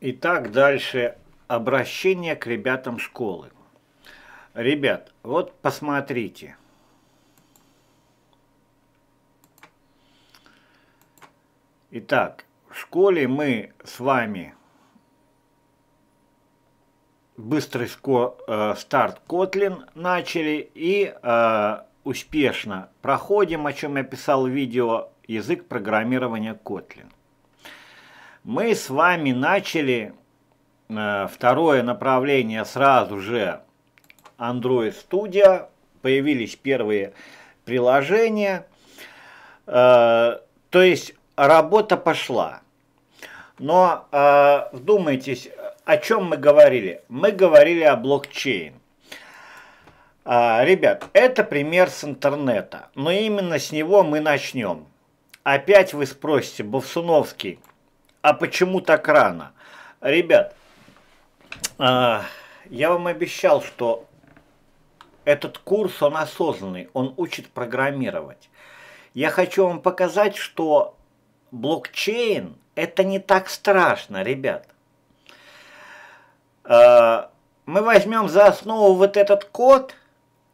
Итак, дальше обращение к ребятам школы. Ребят, вот посмотрите. Итак, в школе мы с вами быстрый э, старт Kotlin начали и э, успешно проходим, о чем я писал в видео, язык программирования Kotlin. Мы с вами начали э, второе направление сразу же Android Studio. Появились первые приложения. Э, то есть работа пошла. Но э, вдумайтесь, о чем мы говорили? Мы говорили о блокчейн. Ребят, это пример с интернета, но именно с него мы начнем. Опять вы спросите, Бовсуновский, а почему так рано? Ребят, а, я вам обещал, что этот курс, он осознанный, он учит программировать. Я хочу вам показать, что блокчейн – это не так страшно, ребят. А, мы возьмем за основу вот этот код,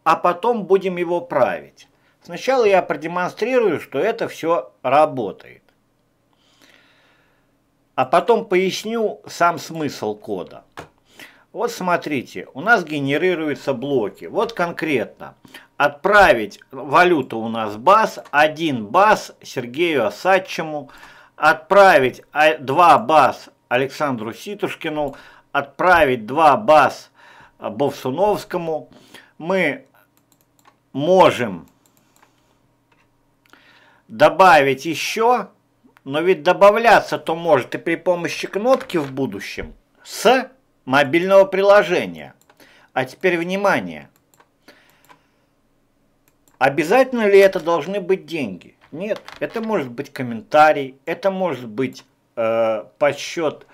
а потом будем его править. Сначала я продемонстрирую, что это все работает а потом поясню сам смысл кода. Вот смотрите, у нас генерируются блоки. Вот конкретно. Отправить валюту у нас бас, один бас Сергею Осадчему, отправить а, два бас Александру Ситушкину, отправить два бас Бовсуновскому. Мы можем добавить еще но ведь добавляться-то может и при помощи кнопки в будущем с мобильного приложения. А теперь внимание. Обязательно ли это должны быть деньги? Нет, это может быть комментарий, это может быть э, подсчет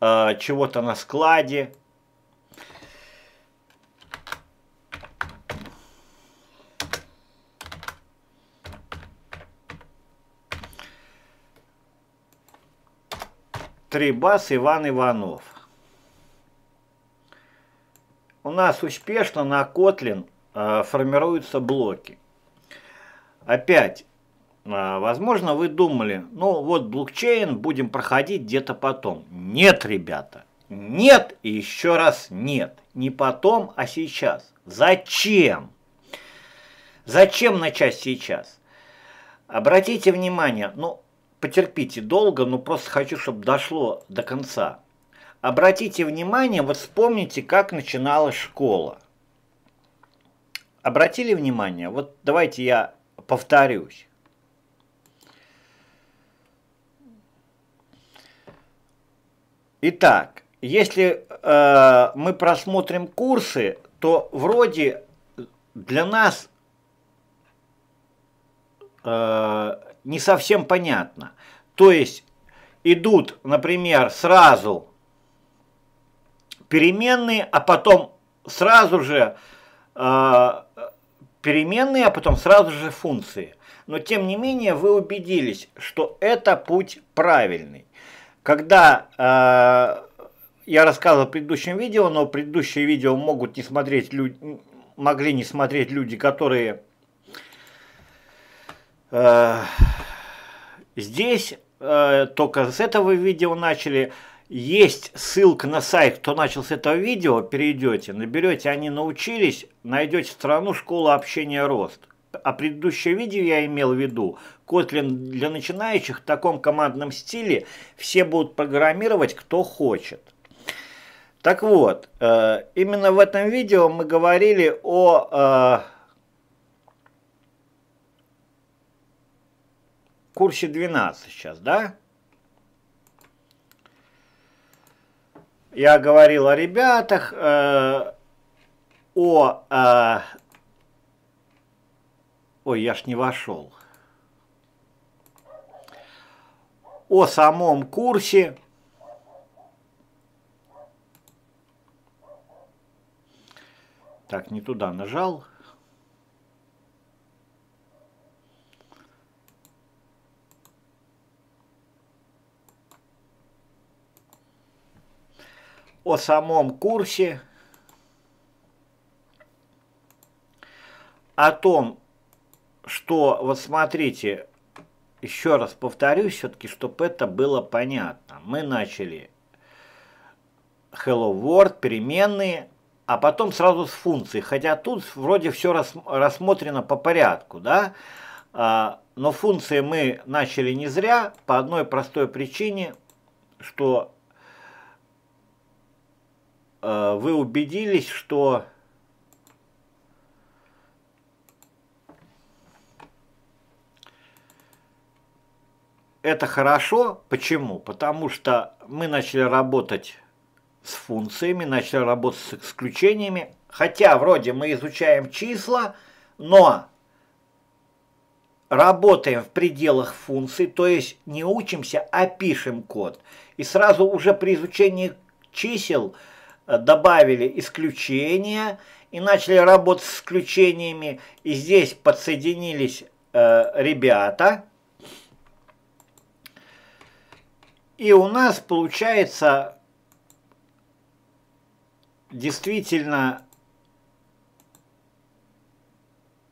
э, чего-то на складе, Стрибас Иван Иванов. У нас успешно на Котлин а, формируются блоки. Опять, а, возможно, вы думали, ну вот блокчейн будем проходить где-то потом. Нет, ребята, нет и еще раз нет. Не потом, а сейчас. Зачем? Зачем начать сейчас? Обратите внимание, ну потерпите долго, но просто хочу, чтобы дошло до конца. Обратите внимание, вот вспомните, как начиналась школа. Обратили внимание? Вот давайте я повторюсь. Итак, если э, мы просмотрим курсы, то вроде для нас э, не совсем понятно. То есть идут, например, сразу переменные, а потом сразу же э, переменные, а потом сразу же функции. Но тем не менее вы убедились, что это путь правильный. Когда э, я рассказывал в предыдущем видео, но предыдущие видео могут не смотреть люди, могли не смотреть люди, которые Э, здесь э, только с этого видео начали. Есть ссылка на сайт, кто начал с этого видео, перейдете, наберете «Они научились», найдете страну «Школа общения рост». А предыдущее видео я имел в виду, Kotlin для начинающих в таком командном стиле все будут программировать, кто хочет. Так вот, э, именно в этом видео мы говорили о курсе 12 сейчас, да? Я говорил о ребятах, э, о... Э, ой, я ж не вошел. О самом курсе. Так, не туда нажал. о самом курсе, о том, что, вот смотрите, еще раз повторюсь все-таки, чтобы это было понятно. Мы начали hello world, переменные, а потом сразу с функций. Хотя тут вроде все рассмотрено по порядку, да? А, но функции мы начали не зря по одной простой причине, что Э, вы убедились, что это хорошо. Почему? Потому что мы начали работать с функциями, начали работать с исключениями. Хотя вроде мы изучаем числа, но работаем в пределах функций, то есть не учимся, а пишем код. И сразу уже при изучении чисел – Э, добавили исключения и начали работать с исключениями. И здесь подсоединились э, ребята. И у нас получается действительно,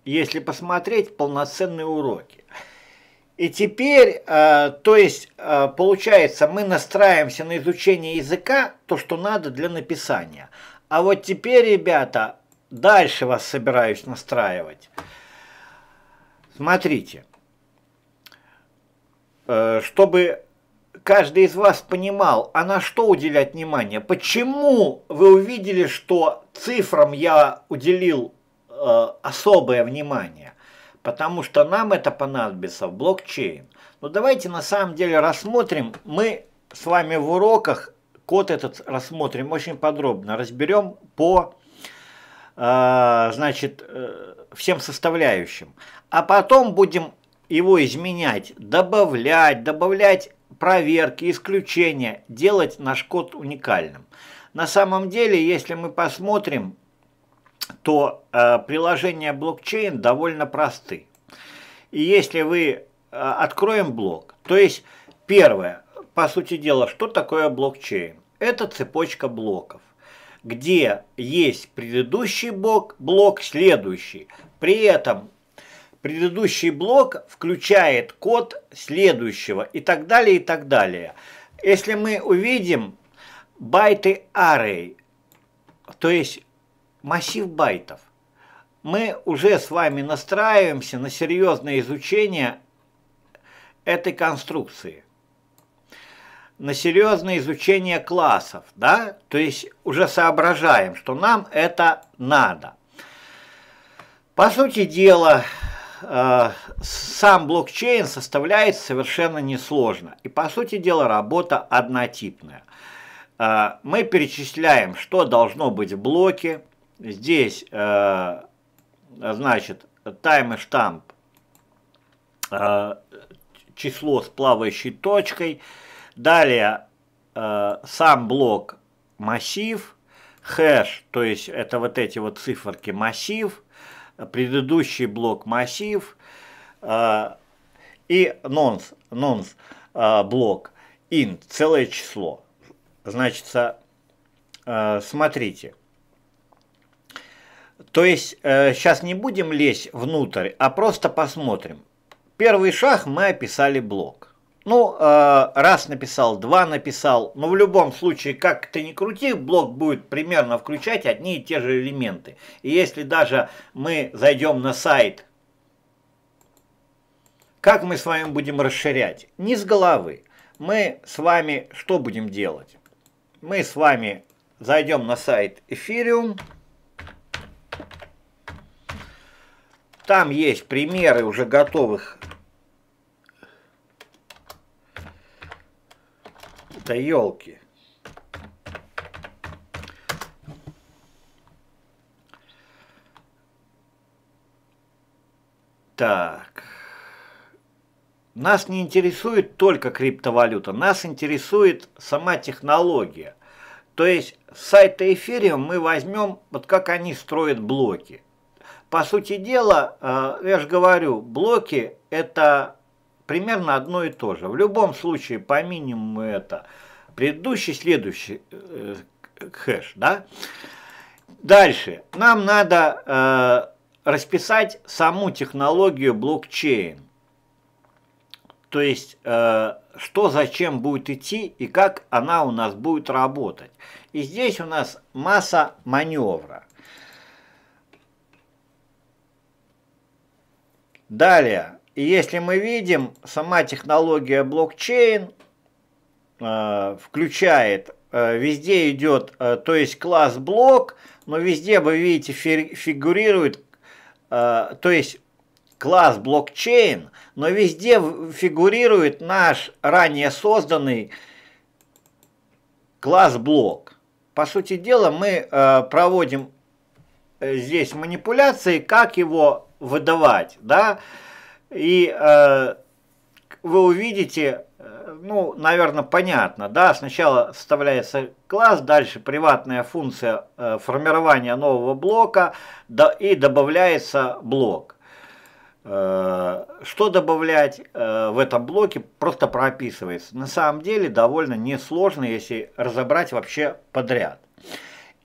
если посмотреть, полноценные уроки. И теперь, э, то есть, э, получается, мы настраиваемся на изучение языка, то, что надо для написания. А вот теперь, ребята, дальше вас собираюсь настраивать. Смотрите, э, чтобы каждый из вас понимал, а на что уделять внимание, почему вы увидели, что цифрам я уделил особое внимание потому что нам это понадобится в блокчейн. Но ну, давайте на самом деле рассмотрим, мы с вами в уроках код этот рассмотрим очень подробно, разберем по э, значит, э, всем составляющим. А потом будем его изменять, добавлять, добавлять проверки, исключения, делать наш код уникальным. На самом деле, если мы посмотрим, то э, приложения блокчейн довольно просты. И если вы э, откроем блок, то есть первое, по сути дела, что такое блокчейн? Это цепочка блоков, где есть предыдущий блок, блок следующий. При этом предыдущий блок включает код следующего и так далее, и так далее. Если мы увидим байты array, то есть массив байтов. Мы уже с вами настраиваемся на серьезное изучение этой конструкции на серьезное изучение классов, да, то есть уже соображаем, что нам это надо. По сути дела, э, сам блокчейн составляет совершенно несложно, и по сути дела работа однотипная. Э, мы перечисляем, что должно быть в блоке, здесь, э, значит, таймштамп, э, число с плавающей точкой, далее э, сам блок массив, хэш, то есть это вот эти вот циферки массив, предыдущий блок массив и нонс, нонс блок int, целое число. Значит, э, смотрите. То есть э, сейчас не будем лезть внутрь, а просто посмотрим. Первый шаг мы описали блок. Ну, э, раз написал, два написал, но ну, в любом случае, как ты ни крути, блок будет примерно включать одни и те же элементы. И если даже мы зайдем на сайт, как мы с вами будем расширять? Не с головы. Мы с вами что будем делать? Мы с вами зайдем на сайт Ethereum. Там есть примеры уже готовых. Да елки. Так. Нас не интересует только криптовалюта, нас интересует сама технология. То есть с сайта Ethereum мы возьмем, вот как они строят блоки. По сути дела, э, я же говорю, блоки это примерно одно и то же. В любом случае, по минимуму это предыдущий, следующий э, хэш, да? Дальше. Нам надо э, расписать саму технологию блокчейн. То есть, что зачем будет идти и как она у нас будет работать. И здесь у нас масса маневра. Далее, если мы видим, сама технология блокчейн э, включает, э, везде идет, э, то есть класс блок, но везде, вы видите, фигурирует, э, то есть класс блокчейн, но везде фигурирует наш ранее созданный класс блок. По сути дела, мы э, проводим э, здесь манипуляции, как его выдавать, да, и э, вы увидите, э, ну, наверное, понятно, да, сначала вставляется класс, дальше приватная функция э, формирования нового блока да, и добавляется блок. Э, что добавлять э, в этом блоке, просто прописывается. На самом деле довольно несложно, если разобрать вообще подряд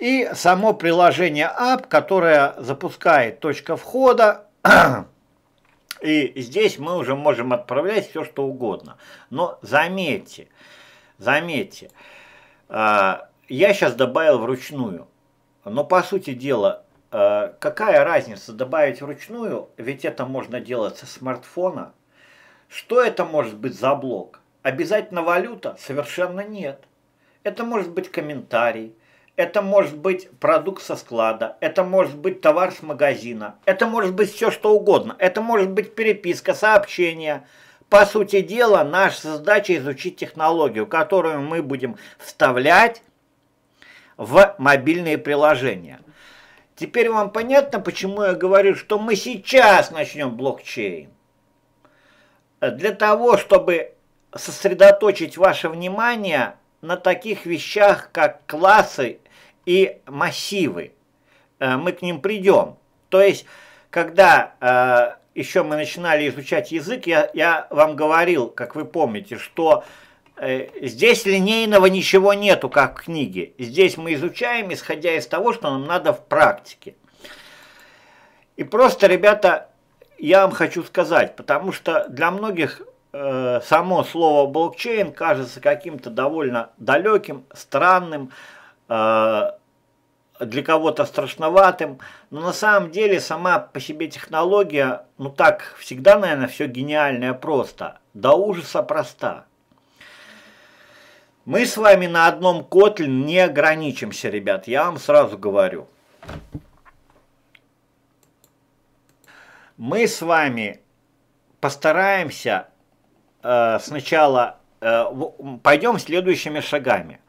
и само приложение app, которое запускает точка входа, и здесь мы уже можем отправлять все, что угодно. Но заметьте, заметьте, а, я сейчас добавил вручную, но по сути дела, а, какая разница добавить вручную, ведь это можно делать со смартфона. Что это может быть за блок? Обязательно валюта? Совершенно нет. Это может быть комментарий, это может быть продукт со склада, это может быть товар с магазина, это может быть все что угодно, это может быть переписка, сообщение. По сути дела, наша задача изучить технологию, которую мы будем вставлять в мобильные приложения. Теперь вам понятно, почему я говорю, что мы сейчас начнем блокчейн. Для того, чтобы сосредоточить ваше внимание на таких вещах, как классы и массивы. Э, мы к ним придем. То есть, когда э, еще мы начинали изучать язык, я, я вам говорил, как вы помните, что э, здесь линейного ничего нету, как в книге. Здесь мы изучаем, исходя из того, что нам надо в практике. И просто, ребята, я вам хочу сказать, потому что для многих Э, само слово блокчейн кажется каким-то довольно далеким, странным, э, для кого-то страшноватым, но на самом деле сама по себе технология, ну так всегда, наверное, все гениальное просто, до ужаса проста. Мы с вами на одном котле не ограничимся, ребят, я вам сразу говорю. Мы с вами постараемся Э, сначала э, пойдем следующими шагами.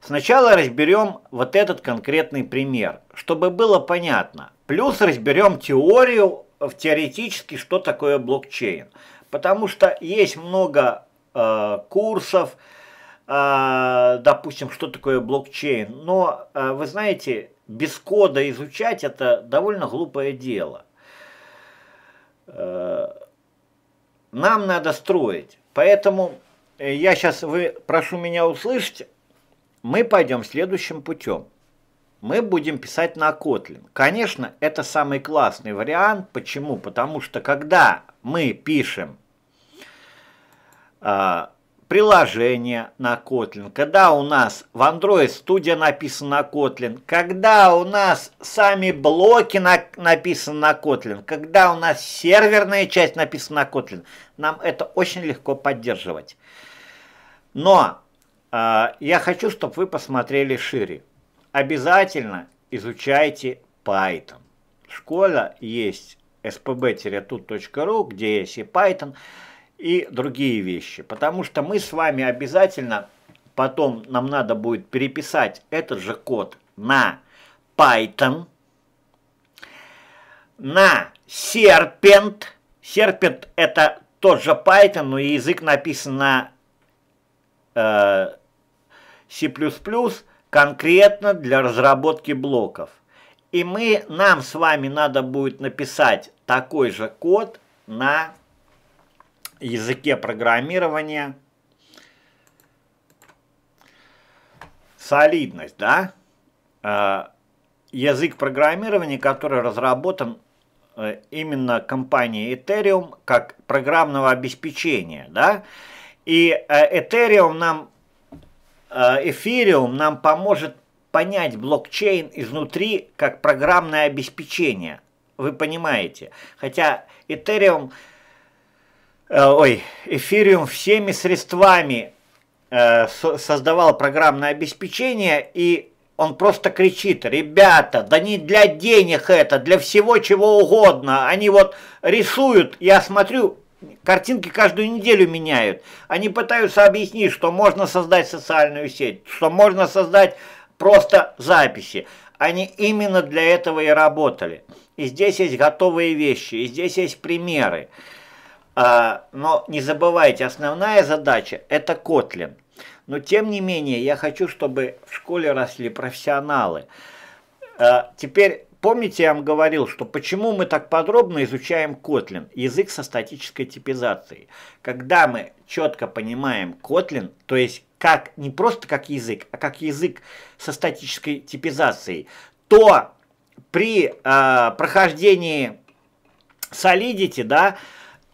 Сначала разберем вот этот конкретный пример, чтобы было понятно. Плюс разберем теорию, теоретически, что такое блокчейн. Потому что есть много э, курсов, э, допустим, что такое блокчейн. Но, э, вы знаете, без кода изучать это довольно глупое дело. Э, нам надо строить. Поэтому э, я сейчас, вы, прошу меня услышать, мы пойдем следующим путем. Мы будем писать на Kotlin. Конечно, это самый классный вариант. Почему? Потому что когда мы пишем э, приложение на Kotlin, когда у нас в Android Studio написано на Kotlin, когда у нас сами блоки на, написаны на Kotlin, когда у нас серверная часть написана на Kotlin, нам это очень легко поддерживать. Но э, я хочу, чтобы вы посмотрели шире. Обязательно изучайте Python. Школа есть spb-tut.ru, где есть и Python и другие вещи. Потому что мы с вами обязательно потом нам надо будет переписать этот же код на Python, на Serpent. Serpent это тот же Python, но язык написан на э, C++, конкретно для разработки блоков. И мы, нам с вами надо будет написать такой же код на языке программирования. Солидность, да? А, язык программирования, который разработан э, именно компанией Ethereum как программного обеспечения, да? И э, Ethereum нам, э, Ethereum нам поможет понять блокчейн изнутри как программное обеспечение. Вы понимаете? Хотя Ethereum Э, ой, Эфириум всеми средствами э, создавал программное обеспечение, и он просто кричит, ребята, да не для денег это, для всего чего угодно. Они вот рисуют, я смотрю, картинки каждую неделю меняют. Они пытаются объяснить, что можно создать социальную сеть, что можно создать просто записи. Они именно для этого и работали. И здесь есть готовые вещи, и здесь есть примеры. А, но не забывайте, основная задача – это Kotlin. Но тем не менее, я хочу, чтобы в школе росли профессионалы. А, теперь, помните, я вам говорил, что почему мы так подробно изучаем Kotlin, язык со статической типизацией. Когда мы четко понимаем Kotlin, то есть как не просто как язык, а как язык со статической типизацией, то при э, прохождении Solidity, да, э,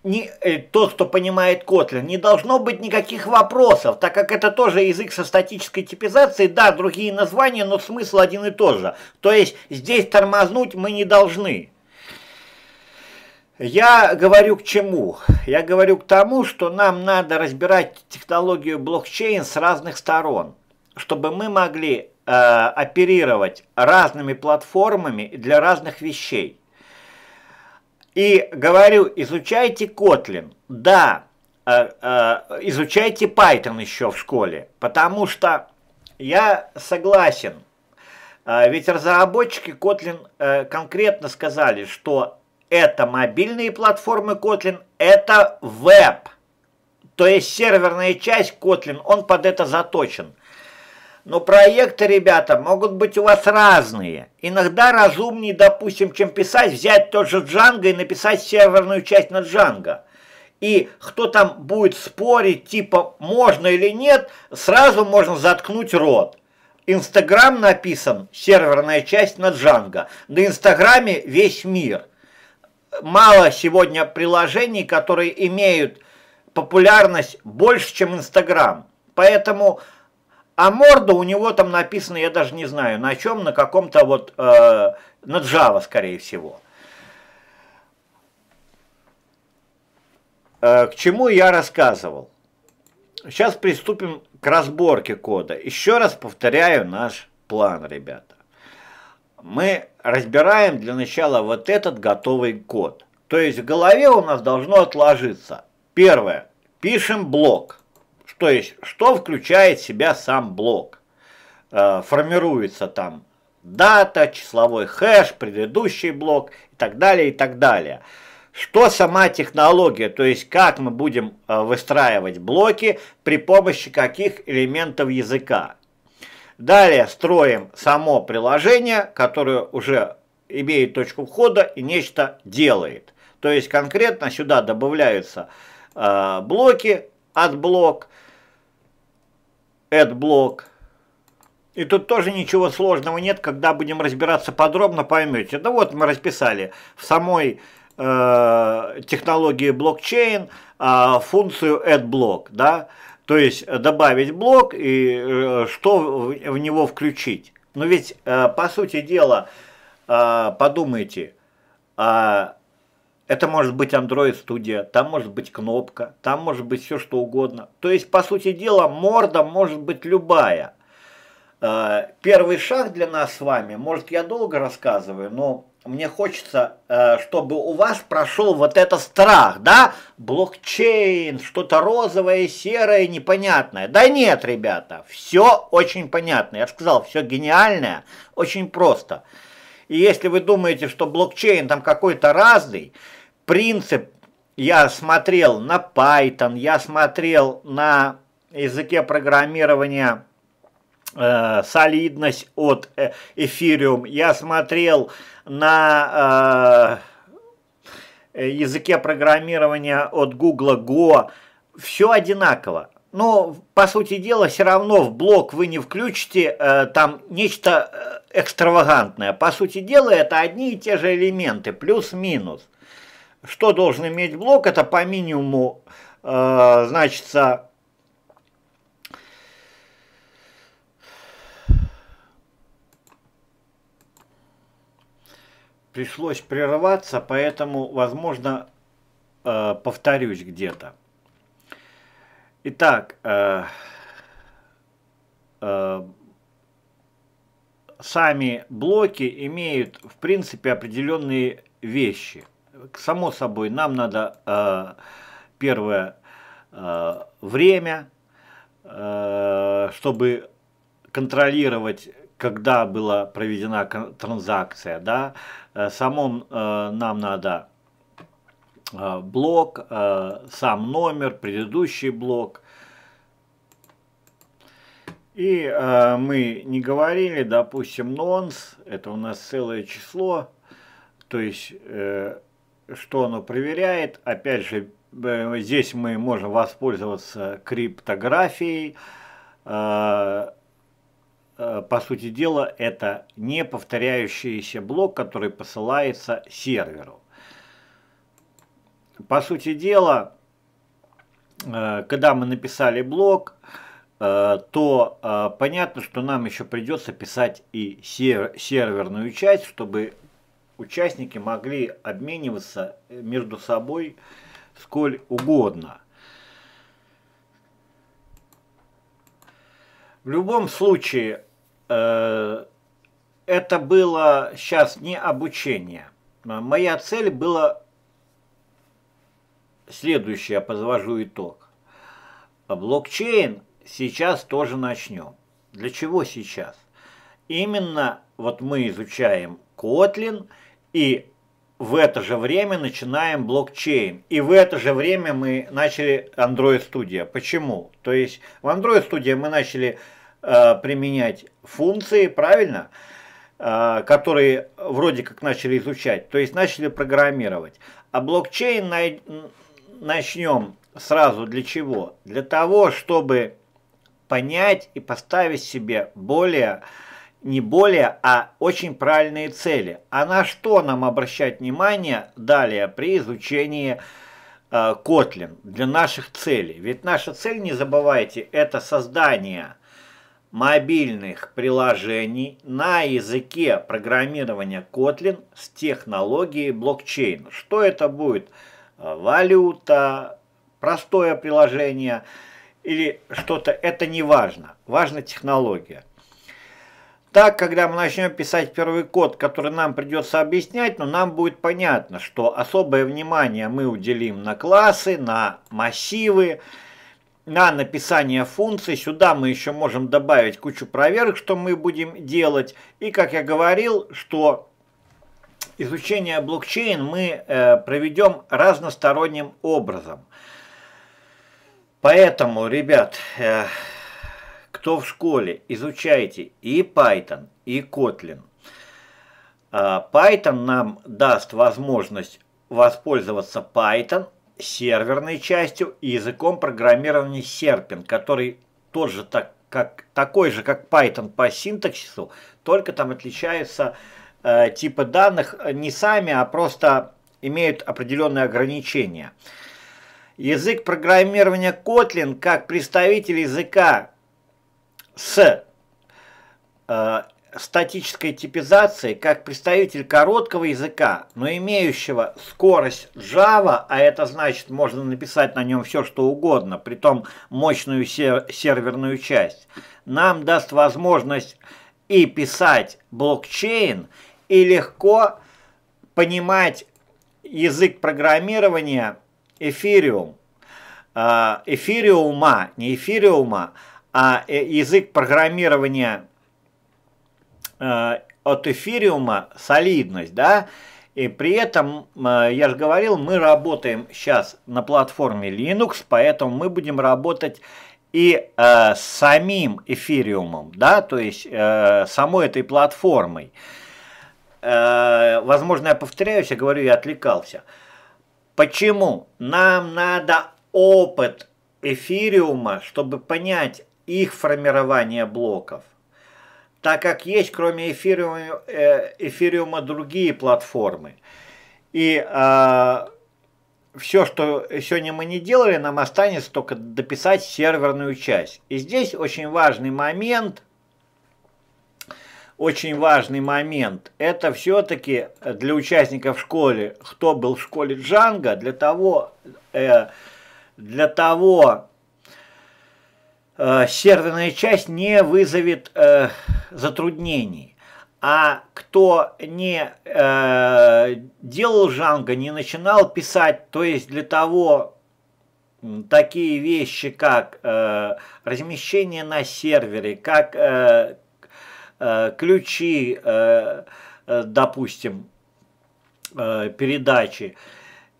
не, э, тот, кто понимает Kotlin, не должно быть никаких вопросов, так как это тоже язык со статической типизацией, да, другие названия, но смысл один и тот же. То есть здесь тормознуть мы не должны. Я говорю к чему? Я говорю к тому, что нам надо разбирать технологию блокчейн с разных сторон, чтобы мы могли э, оперировать разными платформами для разных вещей. И говорю, изучайте Kotlin. Да, э, э, изучайте Python еще в школе, потому что я согласен. Э, ведь разработчики Kotlin конкретно сказали, что это мобильные платформы Kotlin, это веб. То есть серверная часть Kotlin, он под это заточен. Но проекты, ребята, могут быть у вас разные. Иногда разумнее, допустим, чем писать, взять тот же Django и написать серверную часть на Django. И кто там будет спорить, типа, можно или нет, сразу можно заткнуть рот. Инстаграм написан, серверная часть на Django. На Инстаграме весь мир. Мало сегодня приложений, которые имеют популярность больше, чем Инстаграм. Поэтому а морда у него там написана, я даже не знаю, на чем, на каком-то вот, э, на Java, скорее всего. Э, к чему я рассказывал. Сейчас приступим к разборке кода. Еще раз повторяю наш план, ребята. Мы разбираем для начала вот этот готовый код. То есть в голове у нас должно отложиться. Первое. Пишем блок. То есть, что включает в себя сам блок? Э, формируется там дата, числовой хэш, предыдущий блок и так далее, и так далее. Что сама технология, то есть как мы будем э, выстраивать блоки при помощи каких элементов языка. Далее строим само приложение, которое уже имеет точку входа и нечто делает. То есть конкретно сюда добавляются э, блоки от блок, AdBlock. И тут тоже ничего сложного нет, когда будем разбираться подробно, поймете. Да ну вот мы расписали в самой э, технологии блокчейн э, функцию AdBlock, да, то есть добавить блок и э, что в, в него включить. Но ведь, э, по сути дела, э, подумайте, э, это может быть Android студия, там может быть кнопка, там может быть все что угодно. То есть, по сути дела, морда может быть любая. А, первый шаг для нас с вами, может я долго рассказываю, но мне хочется, а, чтобы у вас прошел вот этот страх, да? Блокчейн, что-то розовое, серое, непонятное. Да нет, ребята, все очень понятно. Я сказал, все гениальное, очень просто. Просто. И если вы думаете, что блокчейн там какой-то разный, принцип я смотрел на Python, я смотрел на языке программирования э, солидность от э, Ethereum, я смотрел на э, э, языке программирования от Google Go, все одинаково но, по сути дела, все равно в блок вы не включите э, там нечто э, экстравагантное. По сути дела, это одни и те же элементы, плюс-минус. Что должен иметь блок? Это по минимуму, э, значится, пришлось прерваться, поэтому, возможно, э, повторюсь где-то. Итак, э, э, сами блоки имеют, в принципе, определенные вещи. Само собой, нам надо э, первое э, время, э, чтобы контролировать когда была проведена транзакция, да, э, самом э, нам надо Э, блок, э, сам номер, предыдущий блок. И э, мы не говорили, допустим, нонс, это у нас целое число, то есть что оно проверяет. Опять же, здесь мы можем воспользоваться криптографией. По сути дела, это не повторяющийся блок, который посылается серверу. По сути дела, э, когда мы написали блог, э, то э, понятно, что нам еще придется писать и серверную часть, чтобы участники могли обмениваться между собой сколь угодно. В любом случае, это было сейчас не обучение. Моя цель была следующее подвожу итог. Блокчейн сейчас тоже начнем. Для чего сейчас? Именно вот мы изучаем Kotlin и в это же время начинаем блокчейн. И в это же время мы начали Android Studio. Почему? То есть в Android Studio мы начали э, применять функции, правильно? Э, которые вроде как начали изучать. То есть начали программировать. А блокчейн начнем сразу для чего? Для того, чтобы понять и поставить себе более, не более, а очень правильные цели. А на что нам обращать внимание далее при изучении э, Kotlin для наших целей? Ведь наша цель, не забывайте, это создание мобильных приложений на языке программирования Kotlin с технологией блокчейн. Что это будет? Что это будет? Э, валюта, простое приложение или что-то, это не важно. Важна технология. Так, когда мы начнем писать первый код, который нам придется объяснять, но нам будет понятно, что особое внимание мы уделим на классы, на массивы, на написание функций. Сюда мы еще можем добавить кучу проверок, что мы будем делать. И, как я говорил, что изучение блокчейн мы э, проведем разносторонним образом. Поэтому, ребят, э, кто в школе, изучайте и Python, и Kotlin. А, Python нам даст возможность воспользоваться Python, серверной частью и языком программирования Serpent, который тот же так, как, такой же, как Python по синтаксису, только там отличается э, типы данных э, не сами, а просто имеют определенные ограничения. Язык программирования Kotlin как представитель языка с э, статической типизацией, как представитель короткого языка, но имеющего скорость Java, а это значит, можно написать на нем все, что угодно, при том мощную серверную часть, нам даст возможность и писать блокчейн, и легко понимать язык программирования эфириум. А, эфириума, не эфириума, а э, язык программирования э, от эфириума солидность, да, и при этом, э, я же говорил, мы работаем сейчас на платформе Linux, поэтому мы будем работать и э, с самим эфириумом, да, то есть э, самой этой платформой. Э, возможно, я повторяюсь, я говорю, я отвлекался. Почему? Нам надо опыт эфириума, чтобы понять их формирование блоков. Так как есть, кроме эфириума, э, эфириума другие платформы. И э, все, что сегодня мы не делали, нам останется только дописать серверную часть. И здесь очень важный момент – очень важный момент. Это все-таки для участников школы, кто был в школе Джанга, для того, э, для того э, серверная часть не вызовет э, затруднений. А кто не э, делал Джанго, не начинал писать, то есть для того такие вещи, как э, размещение на сервере, как э, Э, ключи, э, э, допустим, передачи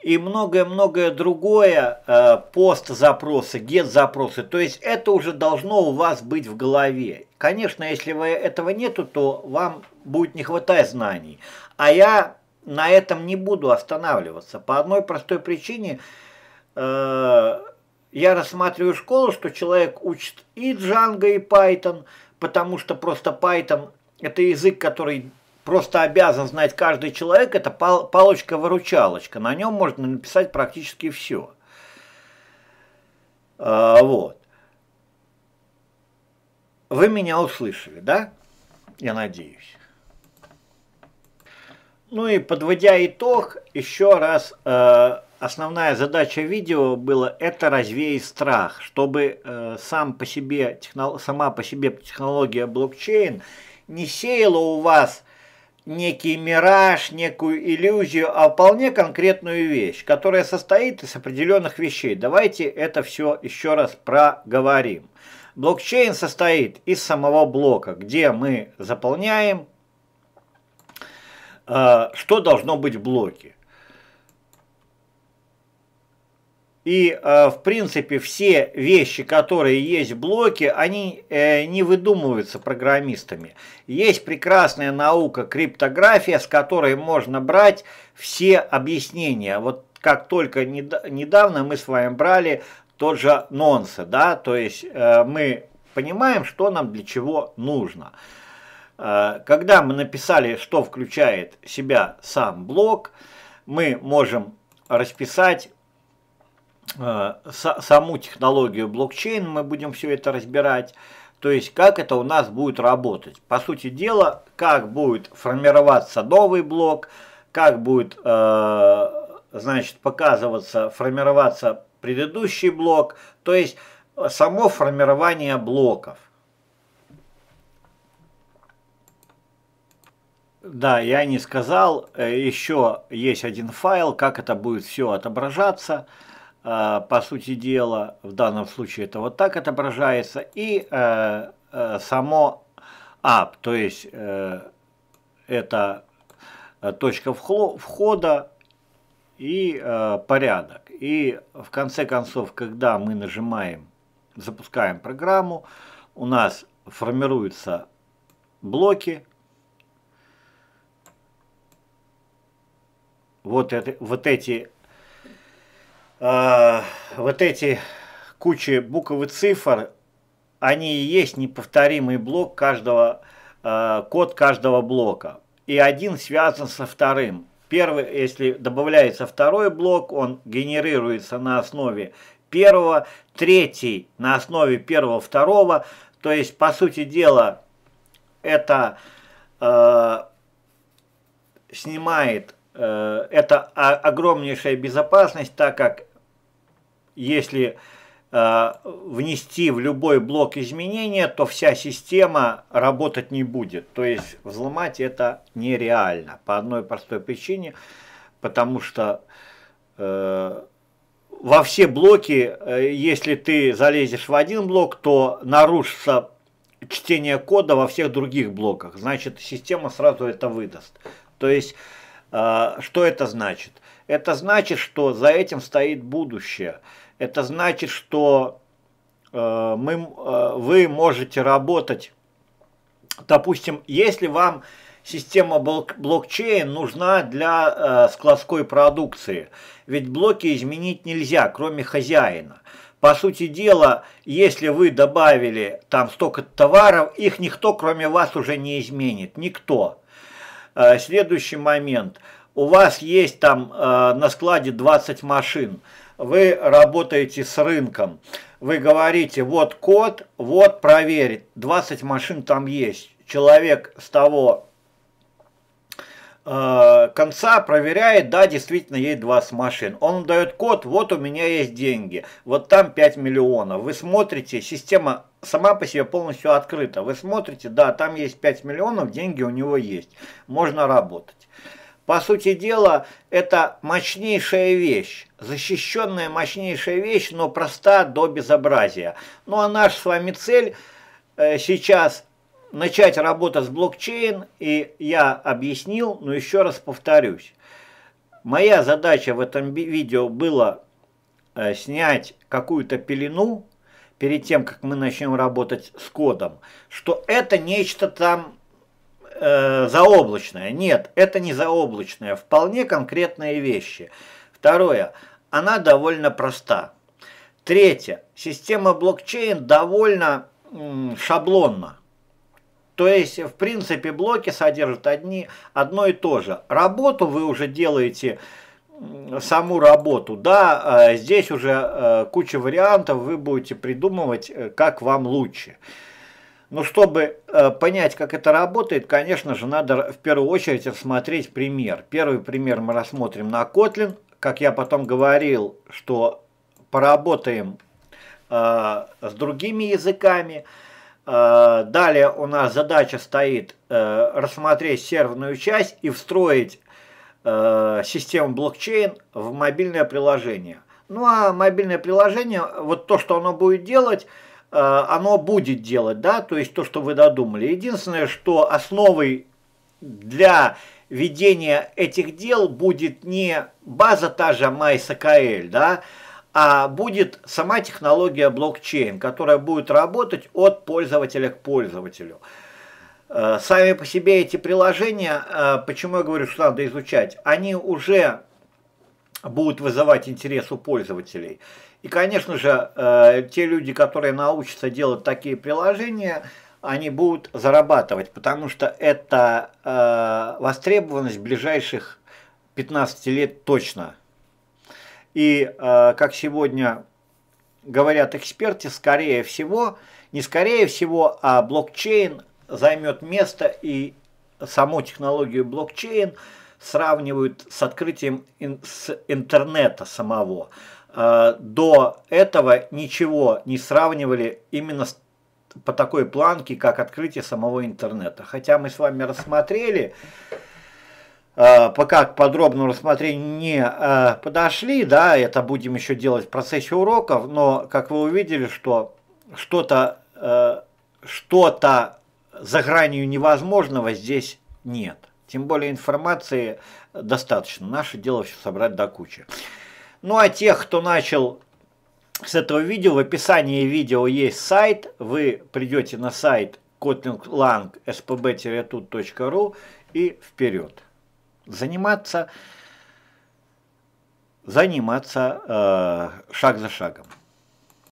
и многое-многое другое, пост-запросы, get-запросы. То есть это уже должно у вас быть в голове. Конечно, если вы этого нету, то вам будет не хватать знаний. А я на этом не буду останавливаться. По одной простой причине я рассматриваю школу, что человек учит и Django, и Python – потому что просто Python – это язык, который просто обязан знать каждый человек, это палочка-выручалочка. На нем можно написать практически все. А, вот. Вы меня услышали, да? Я надеюсь. Ну и подводя итог, еще раз э, основная задача видео была это развеять страх, чтобы э, сам по себе, сама по себе технология блокчейн не сеяла у вас некий мираж, некую иллюзию, а вполне конкретную вещь, которая состоит из определенных вещей. Давайте это все еще раз проговорим. Блокчейн состоит из самого блока, где мы заполняем, э, что должно быть в блоке. И, э, в принципе, все вещи, которые есть в блоке, они э, не выдумываются программистами. Есть прекрасная наука криптография, с которой можно брать все объяснения. Вот как только недавно мы с вами брали тот же нонса, да, то есть э, мы понимаем, что нам для чего нужно. Когда мы написали, что включает себя сам блок, мы можем расписать Э, саму технологию блокчейн, мы будем все это разбирать, то есть как это у нас будет работать. По сути дела, как будет формироваться новый блок, как будет э, значит, показываться, формироваться предыдущий блок, то есть э, само формирование блоков. Да, я не сказал, еще есть один файл, как это будет все отображаться. Э, по сути дела, в данном случае это вот так отображается, и э, э, само app, то есть это точка входа и порядок. И в конце концов, когда мы нажимаем, запускаем программу, у нас формируются блоки. Вот, это, вот эти а, вот эти кучи букв и цифр, они и есть неповторимый блок каждого, э, код каждого блока. И один связан со вторым. Первый, если добавляется второй блок, он генерируется на основе первого, третий на основе первого, второго. То есть, по сути дела, это э, снимает Э, это огромнейшая безопасность, так как если э, внести в любой блок изменения, то вся система работать не будет. То есть взломать это нереально по одной простой причине, потому что э, во все блоки, э, если ты залезешь в один блок, то нарушится чтение кода во всех других блоках. Значит, система сразу это выдаст. То есть а, что это значит? Это значит, что за этим стоит будущее. Это значит, что э, мы, э, вы можете работать, допустим, если вам система блокчейн нужна для э, складской продукции. Ведь блоки изменить нельзя, кроме хозяина. По сути дела, если вы добавили там столько товаров, их никто, кроме вас, уже не изменит. Никто. Э, следующий момент. У вас есть там э, на складе 20 машин. Вы работаете с рынком. Вы говорите, вот код, вот проверить. 20 машин там есть. Человек с того Э, конца проверяет, да, действительно едет 20 машин. Он дает код, вот у меня есть деньги, вот там 5 миллионов. Вы смотрите, система сама по себе полностью открыта. Вы смотрите, да, там есть 5 миллионов, деньги у него есть, можно работать. По сути дела, это мощнейшая вещь, защищенная мощнейшая вещь, но проста до безобразия. Ну а наша с вами цель э, сейчас начать работа с блокчейн, и я объяснил, но еще раз повторюсь. Моя задача в этом видео была э, снять какую-то пелену, перед тем, как мы начнем работать с кодом, что это нечто там э, заоблачное. Нет, это не заоблачное, вполне конкретные вещи. Второе, она довольно проста. Третье, система блокчейн довольно шаблонна. То есть, в принципе, блоки содержат одни, одно и то же. Работу вы уже делаете, саму работу, да, э, здесь уже э, куча вариантов, вы будете придумывать, э, как вам лучше. Но чтобы понять, как это работает, конечно же, надо в первую очередь рассмотреть пример. Первый пример мы рассмотрим на Kotlin. Как я потом говорил, что поработаем с другими языками. Э, далее у нас задача стоит э, рассмотреть серверную часть и встроить э, систему блокчейн в мобильное приложение. Ну а мобильное приложение, вот то, что оно будет делать, оно будет делать, да, то есть то, что вы додумали. Единственное, что основой для ведения этих дел будет не база та же MySQL, да, а будет сама технология блокчейн, которая будет работать от пользователя к пользователю. Э, сами по себе эти приложения, э, почему я говорю, что надо изучать, они уже будут вызывать интерес у пользователей. И, конечно же, э, те люди, которые научатся делать такие приложения, они будут зарабатывать, потому что это востребованность ближайших 15 лет точно – и, э, как сегодня говорят эксперты, скорее всего, не скорее всего, а блокчейн займет место и саму технологию блокчейн сравнивают с открытием ин с интернета самого. Э, до этого ничего не сравнивали именно с по такой планке, как открытие самого интернета. Хотя мы с вами рассмотрели Э, пока к подробному рассмотрению не э, подошли, да, это будем еще делать в процессе уроков, но как вы увидели, что что-то э, что-то за гранью невозможного здесь нет. Тем более информации достаточно. Наше дело все собрать до кучи. Ну а тех, кто начал с этого видео, в описании видео есть сайт. Вы придете на сайт kotlinglangspb e и вперед заниматься, заниматься э, шаг за шагом.